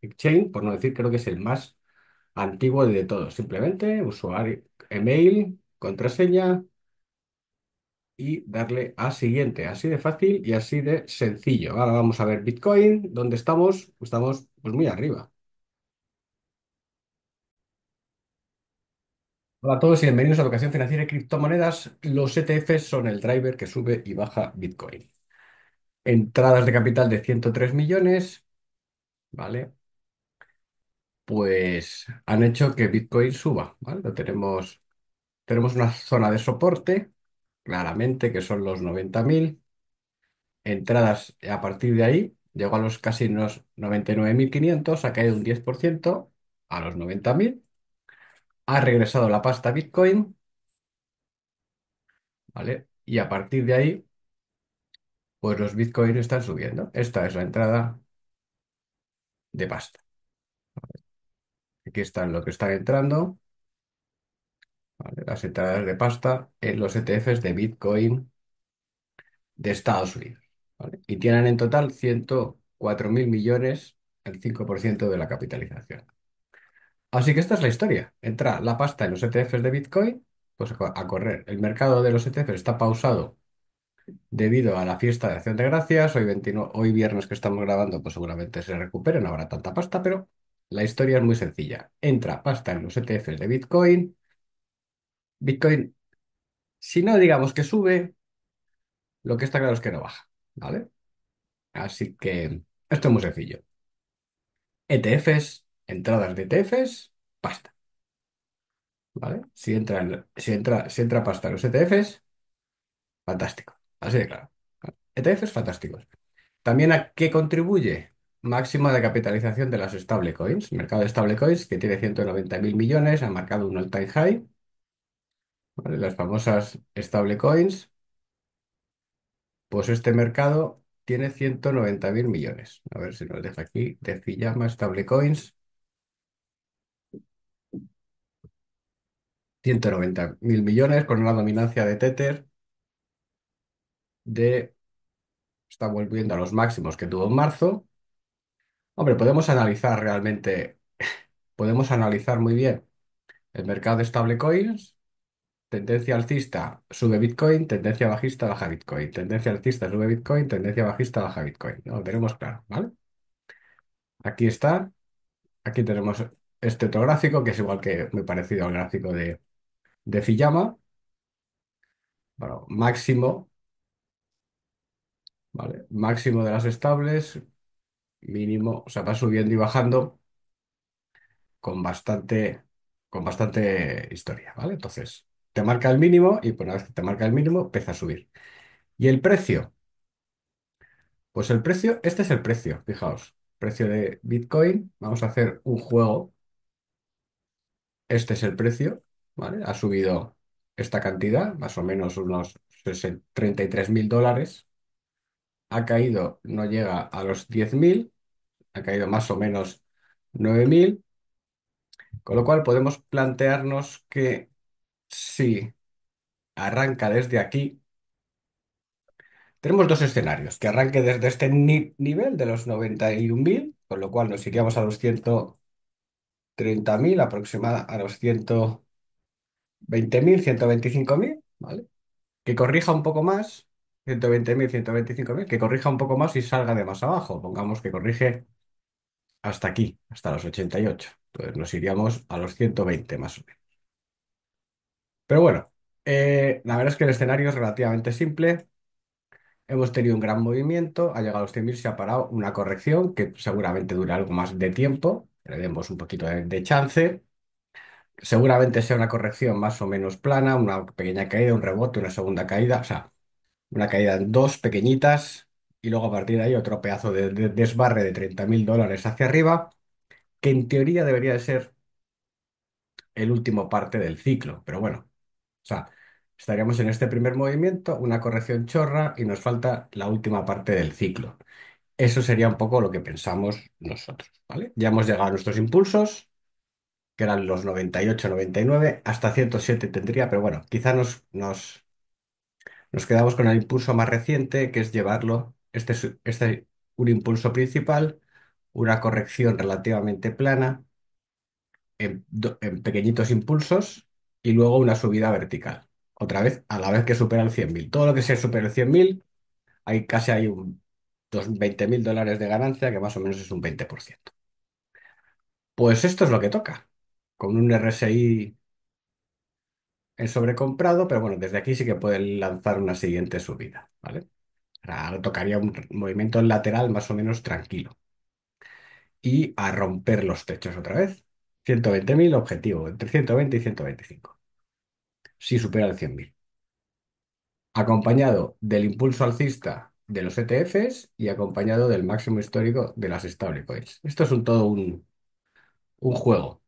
Exchange, por no decir, creo que es el más antiguo de todos. Simplemente usuario, email, contraseña y darle a siguiente. Así de fácil y así de sencillo. Ahora vamos a ver Bitcoin, ¿dónde estamos? Estamos pues muy arriba. Hola a todos y bienvenidos a Educación Financiera y Criptomonedas. Los ETFs son el driver que sube y baja Bitcoin. Entradas de capital de 103 millones, ¿vale? pues han hecho que Bitcoin suba, ¿vale? tenemos, tenemos una zona de soporte, claramente, que son los 90.000. Entradas a partir de ahí, llegó a los casi 99.500, ha caído un 10% a los 90.000. Ha regresado la pasta Bitcoin, ¿vale? Y a partir de ahí, pues los Bitcoin están subiendo. Esta es la entrada de pasta. Aquí están lo que están entrando. las entradas de pasta en los ETFs de Bitcoin de Estados Unidos. Y tienen en total 104.000 millones, el 5% de la capitalización. Así que esta es la historia. Entra la pasta en los ETFs de Bitcoin, pues a correr. El mercado de los ETFs está pausado debido a la fiesta de acción de gracias. Hoy, viernes que estamos grabando, pues seguramente se recuperen, no habrá tanta pasta, pero la historia es muy sencilla. Entra pasta en los ETFs de Bitcoin. Bitcoin, si no digamos que sube, lo que está claro es que no baja, ¿vale? Así que esto es muy sencillo. ETFs, entradas de ETFs, pasta. ¿Vale? Si entra, si entra, si entra pasta en los ETFs, fantástico. Así de claro. ETFs fantásticos. También a qué contribuye Máxima de capitalización de las stablecoins. mercado de stablecoins, que tiene 190.000 millones, ha marcado un all-time high. Las famosas stablecoins. Pues este mercado tiene 190.000 millones. A ver si nos deja aquí. De llama stablecoins. 190.000 millones con una dominancia de Tether de. Está volviendo a los máximos que tuvo en marzo. Hombre, podemos analizar realmente, podemos analizar muy bien el mercado de stablecoins, tendencia alcista, sube Bitcoin, tendencia bajista, baja Bitcoin, tendencia alcista, sube Bitcoin, tendencia bajista, baja Bitcoin. ¿no? Lo tenemos claro, ¿vale? Aquí está, aquí tenemos este otro gráfico que es igual que muy parecido al gráfico de, de Fijama, bueno, máximo, ¿vale? Máximo de las estables mínimo, o sea, va subiendo y bajando con bastante, con bastante historia, ¿vale? Entonces, te marca el mínimo y una vez que te marca el mínimo, empieza a subir. ¿Y el precio? Pues el precio, este es el precio, fijaos, precio de Bitcoin, vamos a hacer un juego, este es el precio, ¿vale? Ha subido esta cantidad, más o menos unos 33 mil dólares, ha caído, no llega a los 10 mil, ha caído más o menos 9.000, con lo cual podemos plantearnos que si arranca desde aquí, tenemos dos escenarios, que arranque desde este nivel de los 91.000, con lo cual nos iríamos a los 130.000 aproximada a los 120.000, 125.000, ¿vale? Que corrija un poco más, 120.000, 125.000, que corrija un poco más y salga de más abajo. Pongamos que corrige hasta aquí, hasta los 88. Entonces nos iríamos a los 120 más o menos. Pero bueno, eh, la verdad es que el escenario es relativamente simple. Hemos tenido un gran movimiento, ha llegado a los 100.000, se ha parado una corrección que seguramente dura algo más de tiempo. Le demos un poquito de, de chance. Seguramente sea una corrección más o menos plana, una pequeña caída, un rebote, una segunda caída, o sea, una caída en dos pequeñitas, y luego a partir de ahí otro pedazo de, desbarre de 30.000 dólares hacia arriba, que en teoría debería de ser el último parte del ciclo, pero bueno, sea, estaríamos en este primer movimiento, una corrección chorra y nos falta la última parte del ciclo. Eso sería un poco lo que pensamos nosotros, ¿vale? Ya hemos llegado a nuestros impulsos, que eran los 98, 99, hasta 107 tendría, pero bueno, quizá nos, nos, nos quedamos con el impulso más reciente, que es llevarlo este, este es, un impulso principal, una corrección relativamente plana en, pequeñitos impulsos y luego una subida vertical. Otra vez, a la vez que supera el 100.000. Todo lo que se supera el 100.000, hay, casi hay un 20.000 dólares de ganancia, que más o menos es un 20%. Pues esto es lo que toca, con un RSI en sobrecomprado, pero bueno, desde aquí sí que pueden lanzar una siguiente subida, ¿vale? Ahora tocaría un movimiento lateral más o menos tranquilo. Y a romper los techos otra vez. 120.000 objetivo, entre 120 y 125. Si supera el 100.000. Acompañado del impulso alcista de los ETFs y acompañado del máximo histórico de las stablecoins. Esto es un todo un juego.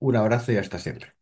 Un abrazo y hasta siempre.